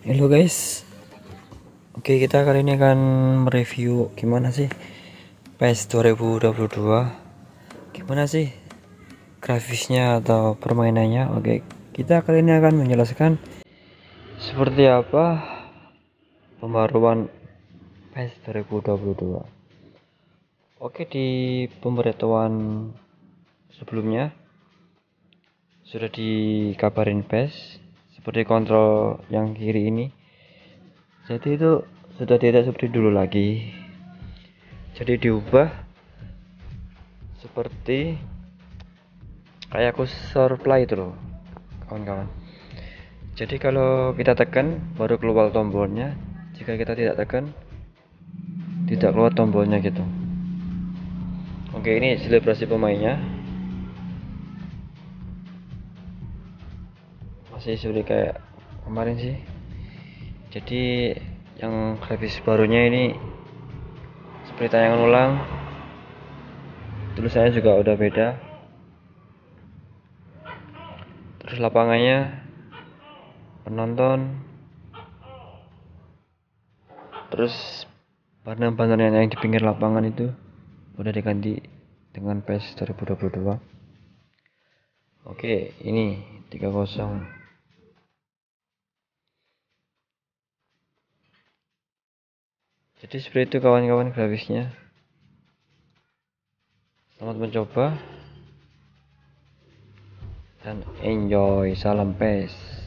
Halo guys Oke kita kali ini akan mereview gimana sih PS e 2022 Gimana sih grafisnya atau permainannya Oke kita kali ini akan menjelaskan Seperti apa pembaruan PS e 2022 Oke di pemberitahuan sebelumnya sudah dikabarin PS. E seperti kontrol yang kiri ini jadi itu sudah tidak seperti dulu lagi jadi diubah seperti kayak kursor play itu loh kawan-kawan jadi kalau kita tekan baru keluar tombolnya jika kita tidak tekan tidak keluar tombolnya gitu oke ini selebrasi pemainnya masih seperti kayak kemarin sih jadi yang grafis barunya ini seperti tayangan ulang tulisannya juga udah beda terus lapangannya penonton terus banner-banner yang di pinggir lapangan itu udah diganti dengan PES 2022 oke ini 30 jadi seperti itu kawan-kawan grafisnya selamat mencoba dan enjoy salam pes